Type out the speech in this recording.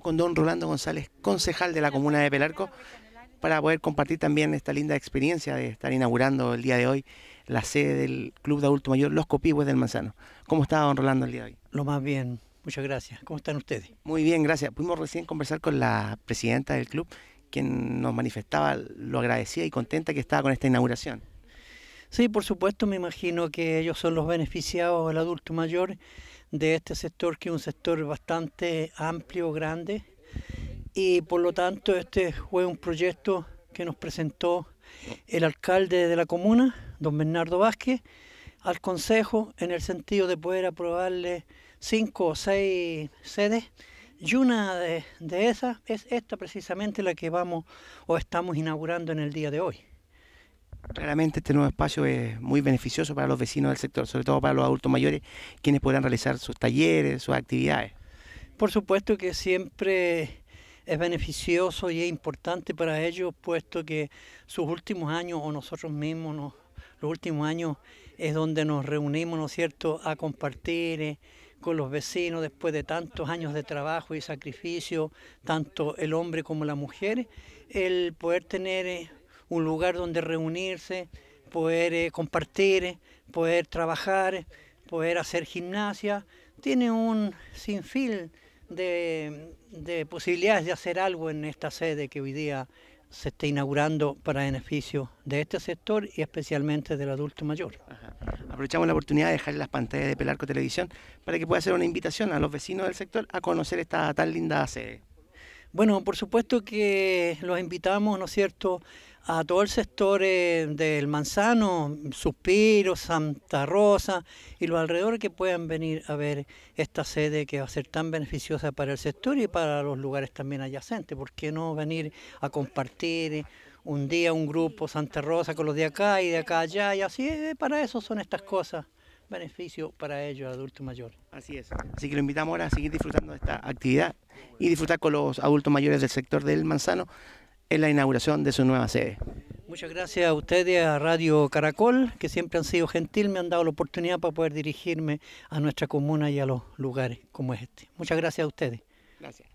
con don Rolando González, concejal de la comuna de Pelarco, para poder compartir también esta linda experiencia de estar inaugurando el día de hoy la sede del Club de Adulto Mayor Los Copihues del Manzano. ¿Cómo está don Rolando el día de hoy? Lo más bien, muchas gracias. ¿Cómo están ustedes? Muy bien, gracias. Pudimos recién conversar con la presidenta del club, quien nos manifestaba lo agradecida y contenta que estaba con esta inauguración. Sí, por supuesto, me imagino que ellos son los beneficiados, del adulto mayor, de este sector, que es un sector bastante amplio, grande, y por lo tanto este fue un proyecto que nos presentó el alcalde de la comuna, don Bernardo Vázquez, al Consejo en el sentido de poder aprobarle cinco o seis sedes y una de, de esas es esta precisamente la que vamos o estamos inaugurando en el día de hoy. Realmente este nuevo espacio es muy beneficioso para los vecinos del sector, sobre todo para los adultos mayores, quienes podrán realizar sus talleres, sus actividades. Por supuesto que siempre es beneficioso y es importante para ellos, puesto que sus últimos años o nosotros mismos, los últimos años es donde nos reunimos, ¿no es cierto?, a compartir eh, con los vecinos después de tantos años de trabajo y sacrificio, tanto el hombre como la mujer, el poder tener... Eh, un lugar donde reunirse, poder eh, compartir, poder trabajar, poder hacer gimnasia. Tiene un sinfín de, posibilidades de hacer algo en esta sede que hoy día se está inaugurando para beneficio de este sector y especialmente del adulto mayor. Aprovechamos la oportunidad de dejar las pantallas de Pelarco Televisión para que pueda hacer una invitación a los vecinos del sector a conocer esta tan linda sede. Bueno, por supuesto que los invitamos, ¿no es cierto?, a todo el sector eh, del Manzano, Suspiro, Santa Rosa y los alrededores que puedan venir a ver esta sede que va a ser tan beneficiosa para el sector y para los lugares también adyacentes. ¿Por qué no venir a compartir un día un grupo Santa Rosa con los de acá y de acá allá? Y así, eh, para eso son estas cosas beneficio para ellos, adultos mayores. Así es. Así que lo invitamos ahora a seguir disfrutando de esta actividad y disfrutar con los adultos mayores del sector del Manzano en la inauguración de su nueva sede. Muchas gracias a ustedes, a Radio Caracol, que siempre han sido gentil, me han dado la oportunidad para poder dirigirme a nuestra comuna y a los lugares como es este. Muchas gracias a ustedes. Gracias.